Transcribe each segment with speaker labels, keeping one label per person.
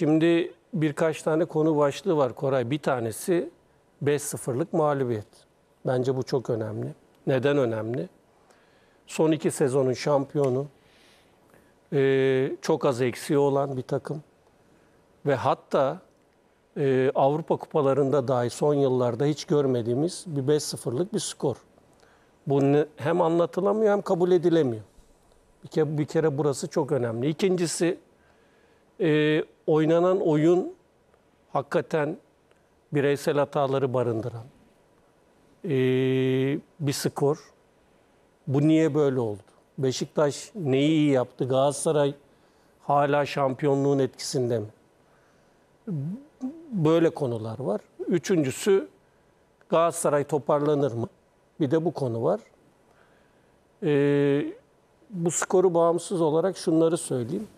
Speaker 1: Şimdi birkaç tane konu başlığı var Koray. Bir tanesi 5-0'lık mağlubiyet. Bence bu çok önemli. Neden önemli? Son iki sezonun şampiyonu, e, çok az eksiği olan bir takım ve hatta e, Avrupa kupalarında dahi son yıllarda hiç görmediğimiz bir 5-0'lık bir skor. Bu hem anlatılamıyor hem kabul edilemiyor. Bir kere, bir kere burası çok önemli. İkincisi e, oynanan oyun hakikaten bireysel hataları barındıran e, bir skor. Bu niye böyle oldu? Beşiktaş neyi iyi yaptı? Galatasaray hala şampiyonluğun etkisinde mi? Böyle konular var. Üçüncüsü Galatasaray toparlanır mı? Bir de bu konu var. Ee, bu skoru bağımsız olarak şunları söyleyeyim.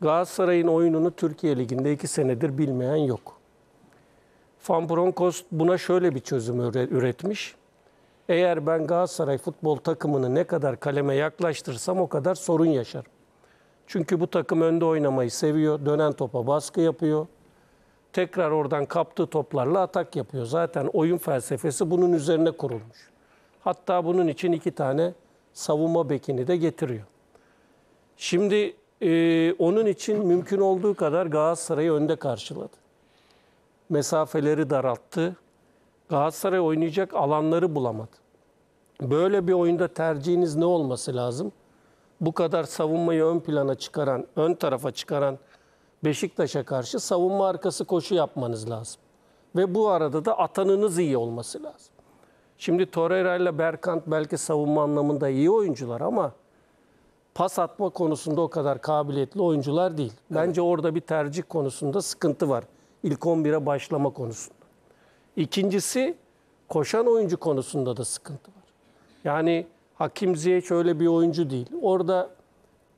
Speaker 1: Galatasaray'ın oyununu Türkiye Ligi'nde iki senedir bilmeyen yok. Van Bronckhorst buna şöyle bir çözüm üretmiş. Eğer ben Galatasaray futbol takımını ne kadar kaleme yaklaştırsam o kadar sorun yaşarım. Çünkü bu takım önde oynamayı seviyor, dönen topa baskı yapıyor. Tekrar oradan kaptığı toplarla atak yapıyor. Zaten oyun felsefesi bunun üzerine kurulmuş. Hatta bunun için iki tane savunma bekini de getiriyor. Şimdi e, onun için mümkün olduğu kadar Galatasaray'ı önde karşıladı. Mesafeleri daralttı. Galatasaray oynayacak alanları bulamadı. Böyle bir oyunda tercihiniz ne olması lazım? Bu kadar savunmayı ön plana çıkaran, ön tarafa çıkaran Beşiktaş'a karşı savunma arkası koşu yapmanız lazım. Ve bu arada da atanınız iyi olması lazım. Şimdi Torreira ile Berkant belki savunma anlamında iyi oyuncular ama pas atma konusunda o kadar kabiliyetli oyuncular değil. Bence evet. orada bir tercih konusunda sıkıntı var. İlk 11'e başlama konusunda. İkincisi koşan oyuncu konusunda da sıkıntı var. Yani Hakim Ziyech öyle bir oyuncu değil. Orada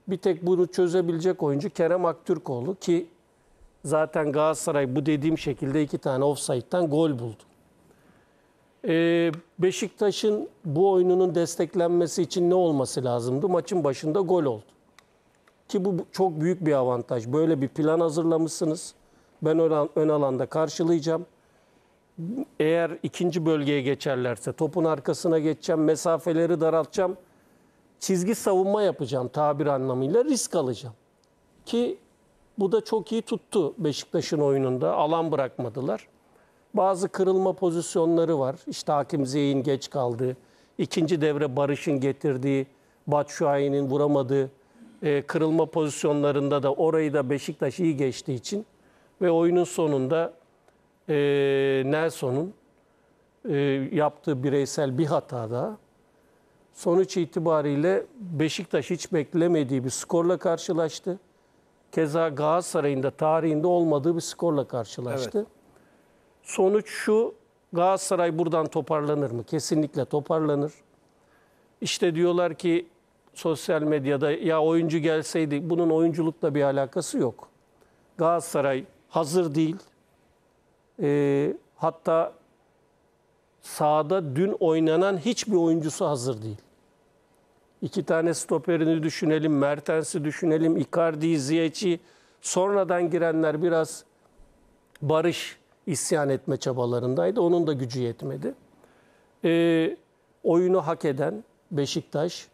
Speaker 1: bir tek bunu çözebilecek oyuncu Kerem Aktürkoğlu ki zaten Galatasaray bu dediğim şekilde iki tane offside'dan gol buldu. Ee, Beşiktaş'ın bu oyununun desteklenmesi için ne olması lazımdı? Maçın başında gol oldu. Ki bu çok büyük bir avantaj. Böyle bir plan hazırlamışsınız. Ben ön alanda karşılayacağım. Eğer ikinci bölgeye geçerlerse topun arkasına geçeceğim, mesafeleri daraltacağım. Çizgi savunma yapacağım tabir anlamıyla risk alacağım. Ki bu da çok iyi tuttu Beşiktaş'ın oyununda. Alan bırakmadılar. Bazı kırılma pozisyonları var. İşte Hakim Zeyn geç kaldı. İkinci devre Barış'ın getirdiği, Batshuayi'nin vuramadığı e, kırılma pozisyonlarında da orayı da Beşiktaş iyi geçtiği için ve oyunun sonunda e, Nelson'un e, yaptığı bireysel bir hatada sonuç itibariyle Beşiktaş hiç beklemediği bir skorla karşılaştı. Keza Galatasaray'ın da tarihinde olmadığı bir skorla karşılaştı. Evet. Sonuç şu, Galatasaray buradan toparlanır mı? Kesinlikle toparlanır. İşte diyorlar ki sosyal medyada ya oyuncu gelseydi bunun oyunculukla bir alakası yok. Galatasaray hazır değil. E, hatta sahada dün oynanan hiçbir oyuncusu hazır değil. İki tane stoperini düşünelim, Mertens'i düşünelim, Icardi, Ziyech'i, sonradan girenler biraz Barış isyan etme çabalarındaydı. Onun da gücü yetmedi. E, oyunu hak eden Beşiktaş,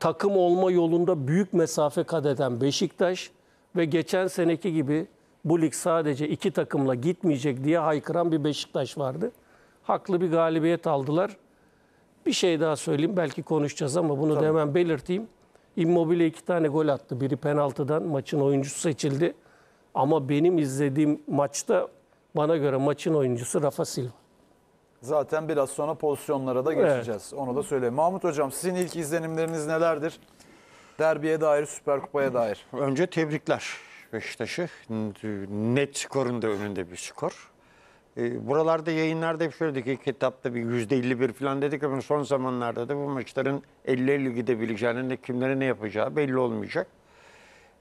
Speaker 1: takım olma yolunda büyük mesafe kat eden Beşiktaş ve geçen seneki gibi bu lig sadece iki takımla gitmeyecek diye haykıran bir Beşiktaş vardı. Haklı bir galibiyet aldılar. Bir şey daha söyleyeyim belki konuşacağız ama bunu Tabii. da hemen belirteyim. Immobile iki tane gol attı. Biri penaltıdan maçın oyuncusu seçildi. Ama benim izlediğim maçta bana göre maçın oyuncusu Rafa Silva.
Speaker 2: Zaten biraz sonra pozisyonlara da geçeceğiz. Evet. Onu da söyleyeyim. Mahmut Hocam sizin ilk izlenimleriniz nelerdir? Derbiye dair, Süper Kupa'ya dair. Önce tebrikler Beşiktaş'ı. Net skorun da önünde bir skor. Ee, buralarda yayınlarda hep söyledik ilk etapta bir yüzde elli bir falan dedik ama son zamanlarda da bu maçların elli elli gidebileceğini, kimlere ne yapacağı belli olmayacak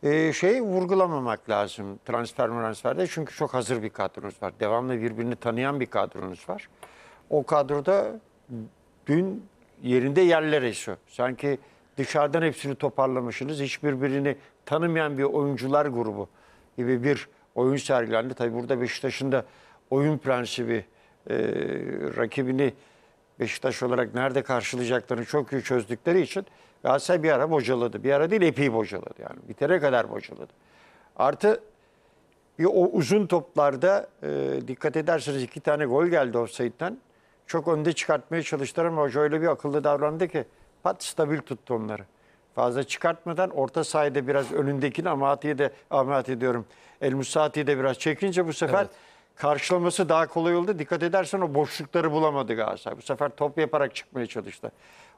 Speaker 2: e, şey vurgulamamak lazım transfer transferde. Çünkü çok hazır bir kadronuz var. Devamlı birbirini tanıyan bir kadronuz var. O kadroda dün yerinde yerler esiyor. Sanki dışarıdan hepsini toparlamışsınız. Hiçbirbirini tanımayan bir oyuncular grubu gibi bir oyun sergilendi. Tabi burada Beşiktaş'ın da oyun prensibi e, rakibini Beşiktaş olarak nerede karşılayacaklarını çok iyi çözdükleri için Galatasaray bir ara bocaladı. Bir ara değil epey bocaladı yani. Bitere kadar bocaladı. Artı bir o uzun toplarda e, dikkat ederseniz iki tane gol geldi offside'den. Çok önde çıkartmaya çalıştılar ama hoca öyle bir akıllı davrandı ki pat stabil tuttu onları. Fazla çıkartmadan orta sahada biraz önündekini Amati'ye de Amati ediyorum. El Musati'yi de biraz çekince bu sefer evet. karşılaması daha kolay oldu. Dikkat edersen o boşlukları bulamadı Galatasaray. Bu sefer top yaparak çıkmaya çalıştı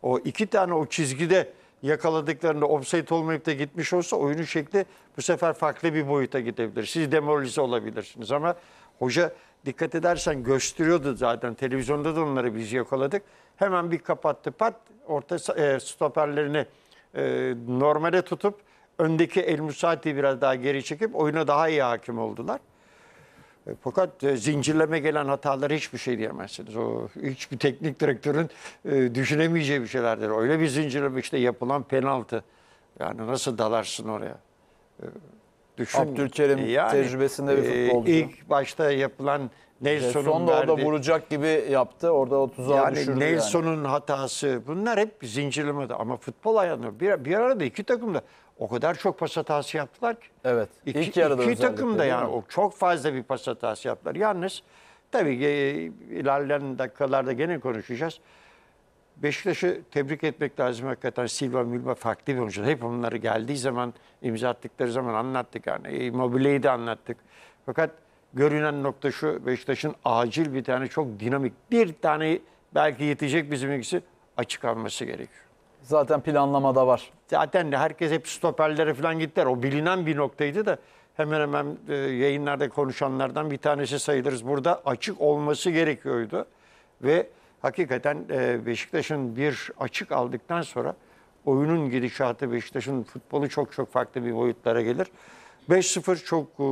Speaker 2: o iki tane o çizgide yakaladıklarında offside olmayıp da gitmiş olsa oyunun şekli bu sefer farklı bir boyuta gidebilir. Siz demoralize olabilirsiniz ama hoca dikkat edersen gösteriyordu zaten. Televizyonda da onları biz yakaladık. Hemen bir kapattı pat orta e, stoperlerini e, normale tutup öndeki El Musati'yi biraz daha geri çekip oyuna daha iyi hakim oldular. E, fakat e, zincirleme gelen hatalara hiçbir şey diyemezsiniz. O hiçbir teknik direktörün e, düşünemeyeceği bir şeylerdir. Öyle bir zincirleme işte yapılan penaltı. Yani nasıl dalarsın oraya? Düşün. Abdülkerim yani, tecrübesinde bir futbolcu. İlk başta yapılan Nelson'un Son da orada vuracak gibi yaptı. Orada 30'a yani düşürdü Nelson'un yani. hatası. Bunlar hep zincirlemedi. Ama futbol ayağını bir, bir arada iki takım da o kadar çok pas hatası yaptılar ki. Evet. İki, İlk yarıda iki takım da yani o çok fazla bir pas hatası yaptılar. Yalnız tabii e, ilerleyen dakikalarda gene konuşacağız. Beşiktaş'ı tebrik etmek lazım hakikaten. Silva, Milva farklı bir oyuncu. Hep onları geldiği zaman, imza attıkları zaman anlattık. Yani e, Immobile'yi de anlattık. Fakat görünen nokta şu Beşiktaş'ın acil bir tane çok dinamik bir tane belki yetecek bizim ikisi açık alması gerekiyor. Zaten planlamada var. Zaten de herkes hep stoperlere falan gittiler. O bilinen bir noktaydı da hemen hemen e, yayınlarda konuşanlardan bir tanesi sayılırız. Burada açık olması gerekiyordu. Ve hakikaten e, Beşiktaş'ın bir açık aldıktan sonra oyunun gidişatı Beşiktaş'ın futbolu çok çok farklı bir boyutlara gelir. 5-0 çok e,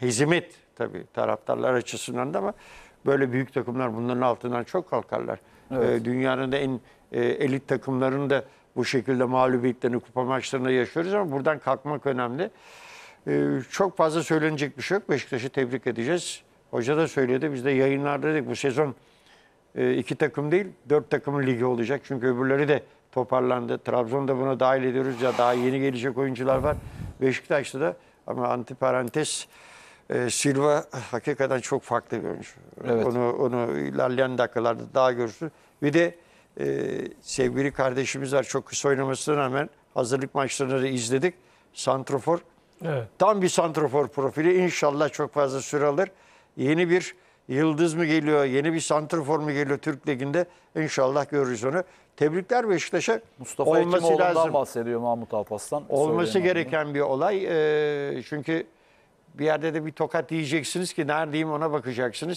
Speaker 2: hezimet tabii taraftarlar açısından da ama böyle büyük takımlar bunların altından çok kalkarlar. E, evet. dünyanın da en e, elit takımlarının da bu şekilde mağlubiyetlerini, kupa maçlarını yaşıyoruz ama buradan kalkmak önemli. E, çok fazla söylenecek bir şey yok. Beşiktaş'ı tebrik edeceğiz. Hoca da söyledi. Biz de yayınlarda dedik bu sezon iki takım değil dört takımın ligi olacak. Çünkü öbürleri de toparlandı. Trabzon'da buna dahil ediyoruz ya daha yeni gelecek oyuncular var. Beşiktaş'ta da ama antiparantez e, Silva hakikaten çok farklı bir oyuncu. Evet. Onu, onu ilerleyen dakikalarda daha görürsün. Bir de e, sevgili kardeşimiz var. Çok kısa oynamasına rağmen hazırlık maçlarını da izledik. Santrofor. Evet. Tam bir santrofor profili. İnşallah çok fazla süre alır. Yeni bir yıldız mı geliyor, yeni bir santrofor mu geliyor Türk Ligi'nde? İnşallah görürüz onu. Tebrikler Beşiktaş'a. Mustafa olması lazım.
Speaker 1: bahsediyor Mahmut Alpaslan. Olması gereken
Speaker 2: bir olay. E, çünkü bir yerde de bir tokat diyeceksiniz ki neredeyim ona bakacaksınız.